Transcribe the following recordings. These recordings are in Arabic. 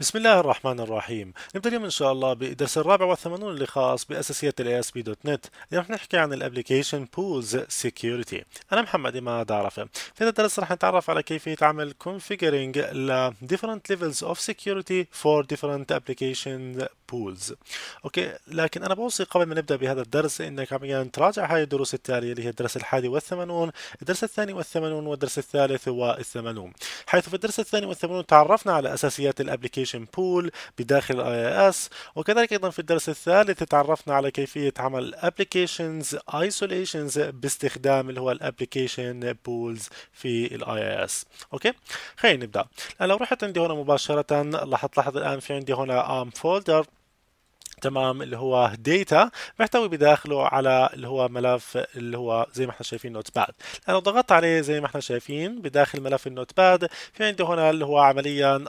بسم الله الرحمن الرحيم نبدا اليوم ان شاء الله بالدرس الرابع والثمانون اللي خاص باساسيات الاي اس بي دوت نت اللي نحكي عن الابلكيشن بولز سكيورتي انا محمد اماد عرفه في هذا الدرس رح نتعرف على كيفيه عمل كونفيجرينج ل different levels of security for different application بولز اوكي لكن انا بوصي قبل ما نبدا بهذا الدرس انك عمليا يعني تراجع هاي الدروس التاليه اللي هي الدرس الحادي والثمانون الدرس الثاني والثمانون والدرس الثالث والثمانون حيث في الدرس الثاني والثمانون تعرفنا على اساسيات الابلكيشن بول بداخل الاي اي اس وكذلك ايضا في الدرس الثالث تعرفنا على كيفيه عمل ابلكيشنز ايزوليشنز باستخدام اللي هو الابلكيشن بولز في الاي اي اس اوكي خلينا نبدا لو رحت عندي هنا مباشره راح تلاحظ الان في عندي هنا ام فولدر تمام اللي هو data محتوي بداخله على اللي هو ملف اللي هو زي ما احنا شايفين نوت باد لو ضغطت عليه زي ما احنا شايفين بداخل ملف النوت باد في عندي هنا اللي هو عمليا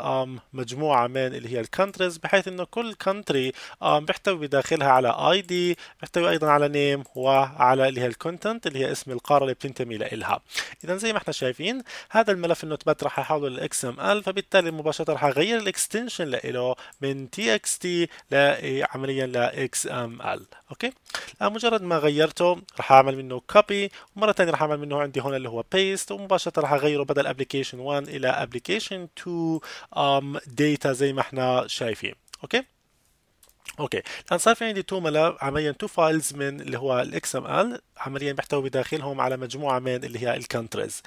مجموعه من اللي هي countries بحيث انه كل country بيحتوي بداخلها على اي دي بيحتوي ايضا على نيم وعلى اللي هي الكونتنت اللي هي اسم القاره اللي بتنتمي لها اذا زي ما احنا شايفين هذا الملف النوت باد راح احوله للاكس ام ال فبالتالي مباشره راح اغير الاكستنشن له من txt اكس عمليا ل XML اوكي الان مجرد ما غيرته راح اعمل منه كوبي ومره ثانيه راح اعمل منه عندي هون اللي هو بيست ومباشره راح اغيره بدل ابلكيشن 1 الى ابلكيشن 2 داتا زي ما احنا شايفين اوكي اوكي الان صار في عندي تو ملف عمليا تو فايلز من اللي هو الاكس ام ال عمليا بيحتوي بداخلهم على مجموعه من اللي هي الكانتريز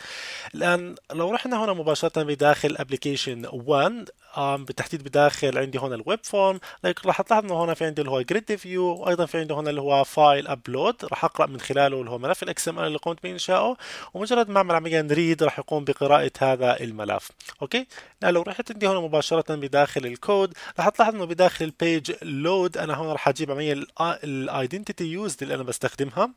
الان لو رحنا هنا مباشره بداخل ابلكيشن 1 بالتحديد بداخل عندي هون الويب فورم راح تلاحظ انه هنا في عندي اللي هو جريد فيو وايضا في عندي هنا اللي هو فايل ابلود راح اقرا من خلاله اللي هو ملف الاكس ام ال اللي قمت بانشائه ومجرد ما اعمل عمليا ريد راح يقوم بقراءه هذا الملف اوكي لو رحت عندي هنا مباشره بداخل الكود راح تلاحظ انه بداخل البيج لود انا هون راح اجيب عمليا الايدنتيتي آه، يوزد اللي انا بستخدمها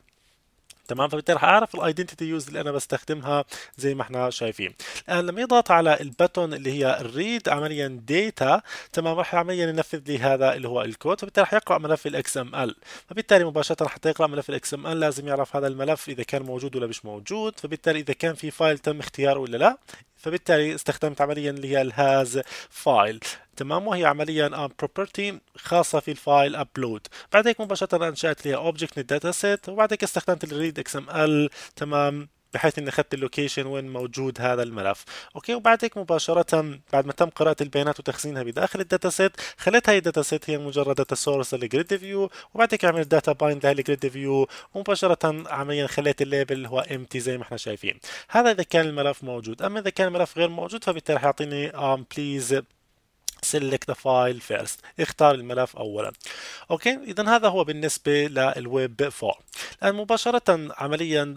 تمام فبالتالي رح اعرف الايدنتيتي يوز اللي انا بستخدمها زي ما احنا شايفين الان لما يضغط على البتون اللي هي الريد عمليا داتا تمام رح عمليا ينفذ لي هذا اللي هو الكود فبالتالي رح يقرا ملف الاكس ام ال فبالتالي مباشره حتى يقرا ملف الاكس ام ال لازم يعرف هذا الملف اذا كان موجود ولا مش موجود فبالتالي اذا كان في فايل تم اختياره ولا لا فبالتالي استخدمت عمليا اللي هي الهاز فايل تمام وهي عمليا ان بروبرتي خاصه في الفايل ابلود بعد هيك مباشره انشات لي اوبجكت من الداتا سيت وبعد هيك استخدمت الريد اكس ام ال تمام بحيث اني اخذت اللوكيشن وين موجود هذا الملف اوكي وبعد هيك مباشره بعد ما تم قراءه البيانات وتخزينها بداخل الداتا سيت خليت هاي الداتا سيت هي مجرد داتا سورس للجريد فيو وبعد هيك عملت داتا بايند لهي الجريد فيو ومباشره عمليا خليت الليبل هو امتي زي ما احنا شايفين هذا اذا كان الملف موجود اما اذا كان الملف غير موجود فبالتالي راح يعطيني بليز select the file first اختار الملف اولا اوكي اذا هذا هو بالنسبه للويب فور الان مباشره عمليا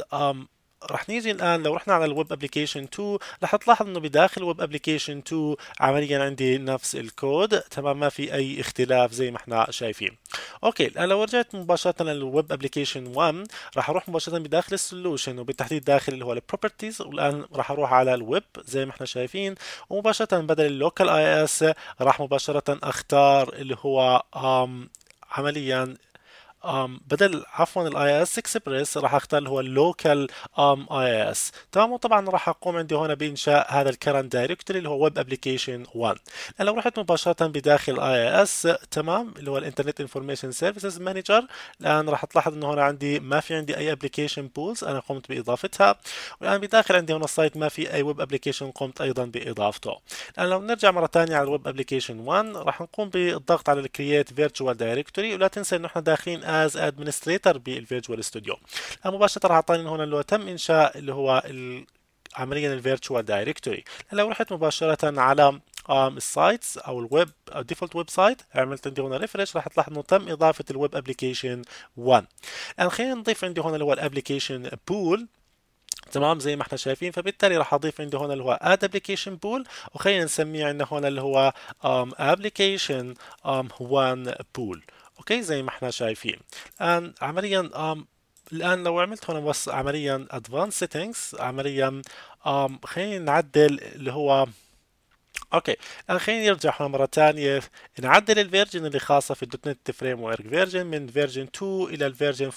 رح نيجي الان لو رحنا على الويب ابلكيشن 2 رح تلاحظ انه بداخل الويب ابلكيشن 2 عمليا عندي نفس الكود تمام ما في اي اختلاف زي ما احنا شايفين اوكي الان لو رجعت مباشره للويب ابلكيشن 1 رح اروح مباشره بداخل السولوشن وبالتحديد داخل اللي هو البروبرتيز والان رح اروح على الويب زي ما احنا شايفين ومباشره بدل اللوكال اي اس رح مباشره اختار اللي هو عمليا um, بدل عفوا الاي اس اكسبريس راح اختار هو اللوكال ام اي اس تمام وطبعا راح اقوم عندي هنا بانشاء هذا الكرنت دايركتوري اللي هو ويب ابلكيشن 1 لو رحت مباشره بداخل اي اس تمام اللي هو الانترنت انفورميشن سيرفيسز مانجر الان راح تلاحظ انه هنا عندي ما في عندي اي ابلكيشن بولز انا قمت باضافتها والان بداخل عندي هنا السايت ما في اي ويب ابلكيشن قمت ايضا باضافته الان لو نرجع مره ثانيه على الويب ابلكيشن 1 راح نقوم بالضغط على الكرييت فيرتشوال دايركتوري ولا تنسى انه احنا داخلين از ادمنستريتور بالفيرجوال ستوديو مباشره اعطاني هنا اللي هو تم انشاء اللي هو عمليا الفيرتشوال دايركتوري لو رحت مباشره على السايتس او الويب او ديفولت ويب سايت عملت عندي هنا ريفرش راح تلاحظ انه تم اضافه الويب ابلكيشن 1 الان خلينا نضيف عندي هنا اللي هو الابلكيشن بول تمام زي ما احنا شايفين فبالتالي راح اضيف عندي هنا اللي هو اد ابلكيشن بول وخلينا نسميه عندنا هنا اللي هو ابلكيشن 1 بول اوكي زي ما احنا شايفين الان عمليا الان لو عملت هون بس عمليا ادفانس سيتنجز عمليا خلينا نعدل اللي هو اوكي الان خلينا نرجع هون مره ثانيه نعدل الفيرجن اللي خاصه في الدوت نت فريم ورك فيرجن من فيرجن 2 الى الفيرجن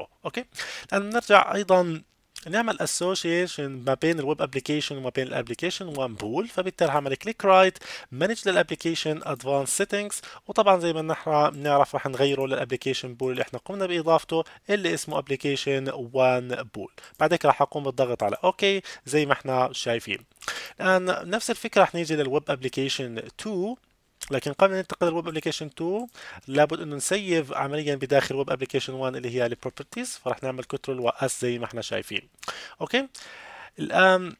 4.0 اوكي الان نرجع ايضا نعمل اسوشيشن ما بين الويب ابلكيشن وما بين الابلكيشن وان بول فبالتالي هعمل كليك رايت مانج للابلكيشن ادفانس سيتنجز وطبعا زي ما نحن بنعرف رح نغيره للابلكيشن بول اللي احنا قمنا باضافته اللي اسمه ابلكيشن وان بول بعد هيك رح اقوم بالضغط على اوكي زي ما احنا شايفين الان نفس الفكره رح نيجي للويب ابلكيشن 2 لكن قبل ان ننتقل للويب ابلكيشن 2 لابد انه نسيف عمليا بداخل ويب ابلكيشن 1 اللي هي البروبرتيز فرح نعمل كنترول واس زي ما احنا شايفين اوكي الان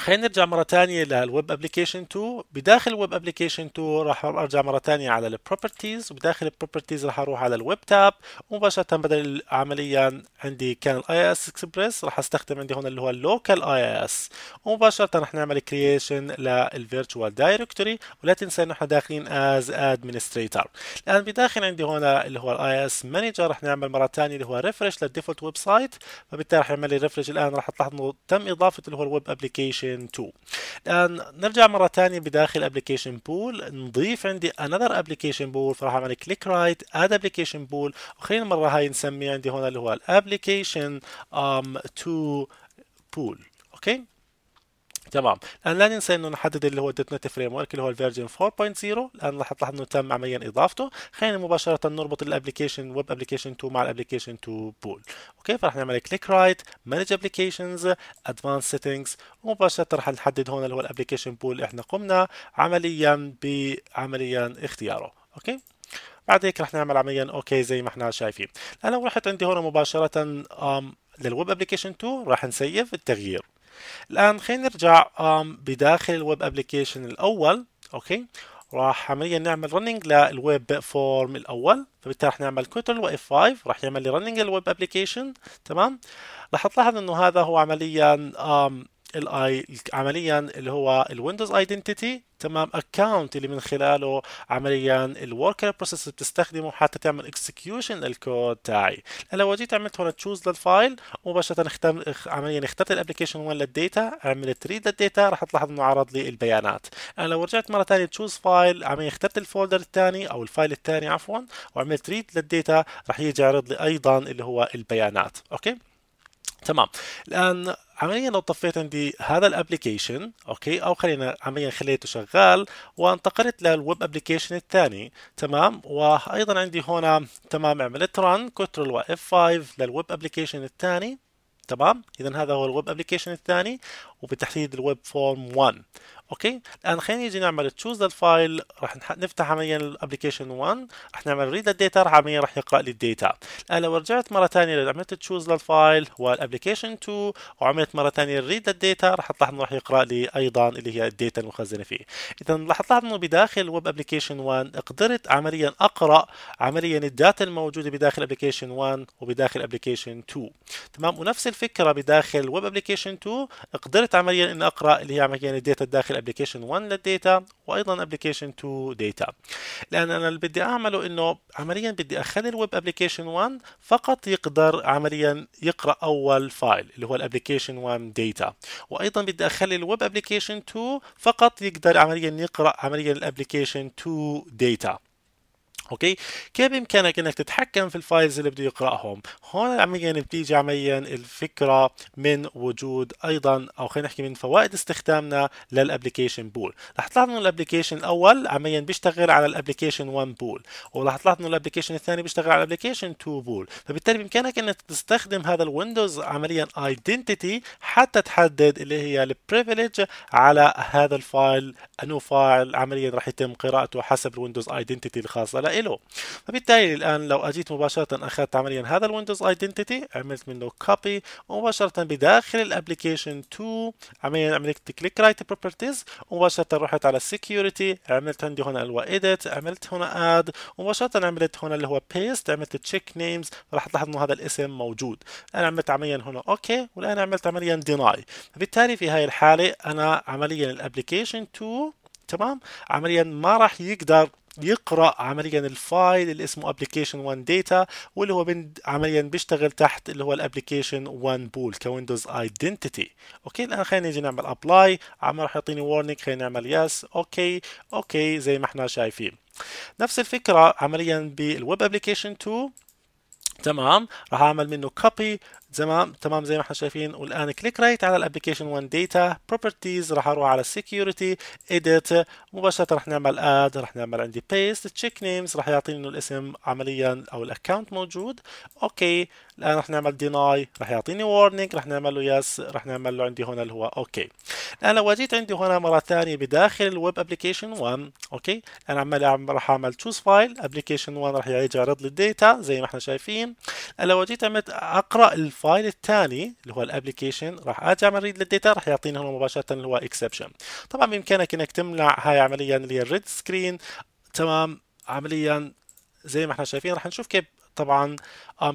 خلينا نرجع مرة ثانيه للويب ابلكيشن 2 بداخل الويب ابلكيشن 2 راح ارجع مرة ثانيه على البروبرتيز وبداخل البروبرتيز راح اروح على الويب تاب ومباشرة بدل عمليا عندي كان الاي اس اكسبريس راح استخدم عندي هون اللي هو اللوكال اي اس ومباشرة راح نعمل كرييشن للفيرتشوال دايركتوري ولا تنسى انه احنا داخلين از ادمنستريتور الان بداخل عندي هون اللي هو الاي اس مانجر راح نعمل مرة ثانيه اللي هو ريفرش للديفولت ويب سايت فبالتالي راح يعمل لي ريفرش الان راح تلاحظ انه تم اضافة اللي هو الويب ابلكيشن application 2 الان نرجع مره ثانيه بداخل application pool نضيف عندي another application pool فراح اعمل كليك رايت اد application pool وخلينا المره هاي نسمي عندي هون اللي هو الابلكيشن um, 2 pool اوكي تمام الان لا ننسى انه نحدد اللي هو الدوت نت فريم ورك اللي هو الفيرجن 4.0 الان راح تلاحظ انه تم عمليا اضافته خلينا مباشره نربط الابلكيشن ويب ابلكيشن 2 مع الابلكيشن 2 بول اوكي فراح نعمل كليك رايت مانج ابلكيشنز ادفانس سيتنجز ومباشره راح نحدد هون اللي هو الابلكيشن بول احنا قمنا عمليا بعمليا اختياره اوكي بعد هيك رح نعمل عمليا اوكي زي ما احنا شايفين الان لو رحت عندي هون مباشره للويب ابلكيشن 2 راح نسيف التغيير الآن خلينا نرجع بداخل الويب ابلكيشن الأول أوكي راح عمليا نعمل رننج للويب فورم الاول فبالتالي راح نعمل كنترول واف 5 راح يعمل لي رننج للويب ابلكيشن تمام راح تلاحظ انه هذا هو عمليا اي عمليا اللي هو الويندوز ايدنتيتي تمام اكونت اللي من خلاله عمليا الوركر بروسيس بتستخدمه حتى تعمل اكسكيوشن للكود تاعي لو جيت عملت هون تشوز للفايل مباشره اختم عمليا اخترت الابلكيشن وين للديتا عملت ريد للديتا راح تلاحظ انه عرض لي البيانات انا لو رجعت مره ثانيه تشوز فايل عمليا اخترت الفولدر الثاني او الفايل الثاني عفوا وعملت ريد للديتا راح يجي يعرض لي ايضا اللي هو البيانات اوكي تمام الان عمليا لو طفيت عندي هذا الابلكيشن اوكي او خلينا عمليا خليته شغال وانتقلت للويب ابلكيشن الثاني تمام وايضا عندي هنا تمام عملت ران كنترول واف 5 للويب ابلكيشن الثاني تمام اذا هذا هو الويب ابلكيشن الثاني وبالتحديد الويب فورم 1 اوكي الان خلينا نيجي نعمل تشوز للفايل راح نفتح عمليا الابلكيشن 1 راح نعمل ريد الداتا راح عمليا راح يقرا لي الداتا الان لو رجعت مره ثانيه لو عملت تشوز للفايل والابلكيشن 2 وعملت مره ثانيه ريد الداتا راح تلاحظ انه راح يقرا لي ايضا اللي هي الداتا المخزنه فيه اذا راح تلاحظ انه بداخل الويب ابلكيشن 1 قدرت عمليا اقرا عمليا الداتا الموجوده بداخل ابلكيشن 1 وبداخل ابلكيشن 2 تمام ونفس الفكره بداخل ويب ابلكيشن 2 قدرت عمليا ان اقرا اللي هي عمليا الداتا داخل داخل ابلكيشن 1 للديتا وايضا ابلكيشن 2 داتا لان انا اللي بدي اعمله انه عمليا بدي اخلي الويب ابلكيشن 1 فقط يقدر عمليا يقرا اول فايل اللي هو الابلكيشن 1 داتا وايضا بدي اخلي الويب ابلكيشن 2 فقط يقدر عمليا يقرا عمليا الابلكيشن 2 داتا اوكي كيف بامكانك انك تتحكم في الفايلز اللي بده يقراهم هون عمليا يعني بتيجي عمليا الفكره من وجود ايضا او خلينا نحكي من فوائد استخدامنا للابلكيشن بول رح تلاحظ انه الابلكيشن الاول عمليا بيشتغل على الابلكيشن 1 بول ورح تلاحظ انه الابلكيشن الثاني بيشتغل على الابلكيشن 2 بول فبالتالي بامكانك انك تستخدم هذا الويندوز عمليا ايدنتيتي حتى تحدد اللي هي البريفليج على هذا الفايل انه فايل عمليا رح يتم قراءته حسب الويندوز ايدنتيتي الخاصه له فبالتالي الآن لو أجيت مباشرة أخذت عمليا هذا الويندوز ايدنتيتي عملت منه كوبي ومباشرة بداخل الابلكيشن 2 عمليا عملت كليك رايت بروبرتيز ومباشرة رحت على السكيورتي عملت عندي هنا اللي هو ايديت عملت هنا اد ومباشرة عملت هنا اللي هو بيست عملت تشيك نيمز راح تلاحظ انه هذا الاسم موجود انا عملت عمليا هنا اوكي والان عملت عمليا ديناي فبالتالي في هاي الحالة انا عمليا الابلكيشن 2 تمام عمليا ما راح يقدر يقرا عمليا الفايل اللي اسمه ابلكيشن 1 داتا واللي هو عمليا بيشتغل تحت اللي هو الابلكيشن 1 بول كويندوز ايدنتيتي اوكي الان خلينا نيجي نعمل ابلاي عم راح يعطيني وورنينج خلينا نعمل يس اوكي اوكي زي ما احنا شايفين نفس الفكره عمليا بالويب ابلكيشن 2 تمام راح اعمل منه كوبي تمام تمام زي ما احنا شايفين والان كليك رايت على الابلكيشن 1 داتا بروبرتيز راح اروح على السكيورتي اديت مباشره راح نعمل اد راح نعمل عندي بيست تشيك نيمز راح يعطيني انه الاسم عمليا او الاكونت موجود اوكي الان راح نعمل ديناي راح يعطيني warning راح نعمل له يس راح نعمل له عندي هنا اللي هو اوكي الان لو جيت عندي هنا مره ثانيه بداخل الويب ابلكيشن 1 اوكي انا عمال راح اعمل تشوز فايل ابلكيشن 1 راح يجي يعرض لي الداتا زي ما احنا شايفين الان لو جيت عملت اقرا الفايل الثاني اللي هو الابلكيشن راح ارجع ريد للداتا راح يعطيني هنا مباشره اللي هو اكسبشن طبعا بامكانك انك تمنع هاي عمليا اللي هي الريد سكرين تمام عمليا زي ما احنا شايفين راح نشوف كيف طبعا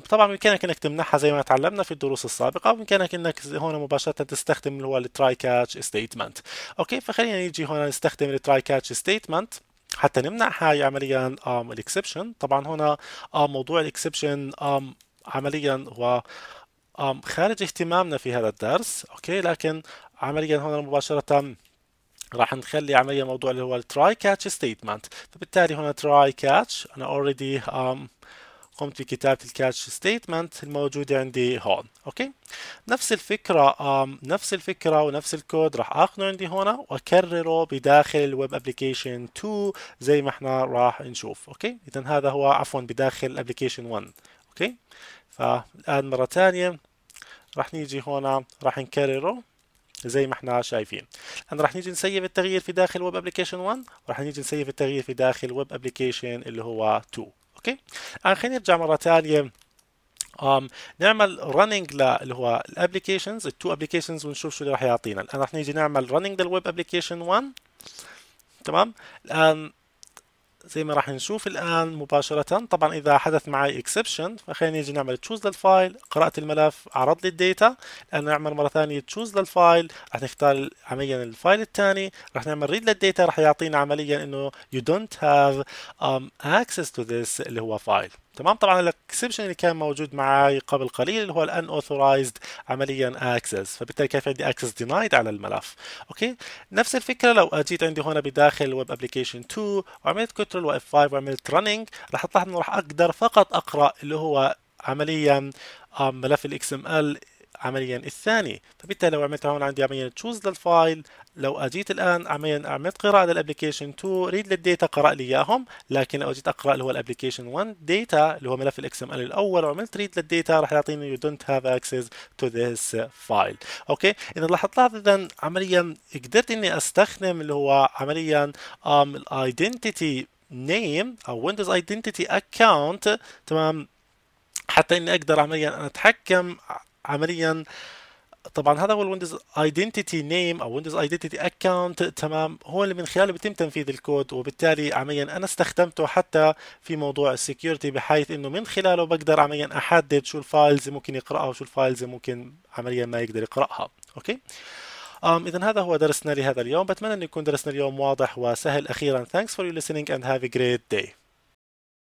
طبعا بامكانك انك تمنعها زي ما تعلمنا في الدروس السابقه بامكانك انك هون مباشره تستخدم اللي هو التراي كاتش ستيتمنت اوكي فخلينا نيجي هنا نستخدم التراي كاتش ستيتمنت حتى نمنع هاي عمليا الاكسبشن طبعا هنا موضوع الاكسبشن عمليا هو خارج اهتمامنا في هذا الدرس اوكي لكن عمليا هنا مباشره راح نخلي عمليا موضوع اللي هو التراي كاتش ستيتمنت فبالتالي هنا تراي كاتش انا اوريدي قمت بكتابة الكاتش ستيتمنت الموجودة عندي هون اوكي نفس الفكرة نفس الفكرة ونفس الكود راح اخذه عندي هنا واكرره بداخل الويب ابلكيشن 2 زي ما احنا راح نشوف اوكي اذا هذا هو عفوا بداخل ابلكيشن 1 اوكي فالآن آه، مرة ثانية راح نيجي هون راح نكرره زي ما احنا شايفين الآن راح نيجي نسيب التغيير في داخل ويب ابلكيشن 1 وراح نيجي نسيب التغيير في داخل ويب ابلكيشن اللي هو 2 اوكي الآن خلينا نرجع مرة ثانية um, نعمل رننج اللي هو الابلكيشنز التو ابلكيشنز ونشوف شو اللي راح يعطينا الان راح نيجي نعمل رننج للويب ابلكيشن 1 تمام الان زي ما راح نشوف الآن مباشرة طبعا إذا حدث معي اكسبشن فخلينا نيجي نعمل تشوز للفايل قرأت الملف عرض لي الداتا الآن نعمل مرة ثانية تشوز للفايل راح نختار عمليا الفايل الثاني راح نعمل ريد للداتا راح يعطينا عمليا إنه you don't have um, access to this اللي هو فايل تمام طبعا الاكسبشن اللي كان موجود معي قبل قليل هو الان اوثورايزد عمليا اكسس فبالتالي كان في عندي اكسس دينايد على الملف اوكي نفس الفكره لو اجيت عندي هنا بداخل ويب ابلكيشن 2 وعملت كنترول واف 5 وعملت رننج راح تلاحظ انه راح اقدر فقط اقرا اللي هو عمليا آه، ملف الاكس ام ال عمليا الثاني فبالتالي لو عملت هون عندي عمليا تشوز للفايل لو اجيت الان عمليا عملت قراءه للابلكيشن 2 ريد للديتا قرا لي اياهم لكن لو اجيت اقرا اللي هو الابلكيشن 1 ديتا اللي هو ملف الاكس ام ال الاول وعملت ريد للديتا راح يعطيني يو دونت هاف اكسس تو ذيس فايل اوكي اذا لاحظت اذا عمليا قدرت اني استخدم اللي هو عمليا um، الايدنتيتي نيم او ويندوز ايدنتيتي اكونت تمام حتى اني اقدر عمليا اتحكم عمليا طبعا هذا هو الويندوز ايدنتيتي نيم او ويندوز ايدنتيتي اكونت تمام هو اللي من خلاله بيتم تنفيذ الكود وبالتالي عمليا انا استخدمته حتى في موضوع السكيورتي بحيث انه من خلاله بقدر عمليا احدد شو الفايلز ممكن يقراها وشو الفايلز ممكن عمليا ما يقدر يقراها اوكي Um, إذا هذا هو درسنا لهذا اليوم بتمنى أن يكون درسنا اليوم واضح وسهل أخيرا thanks for your listening and have a great day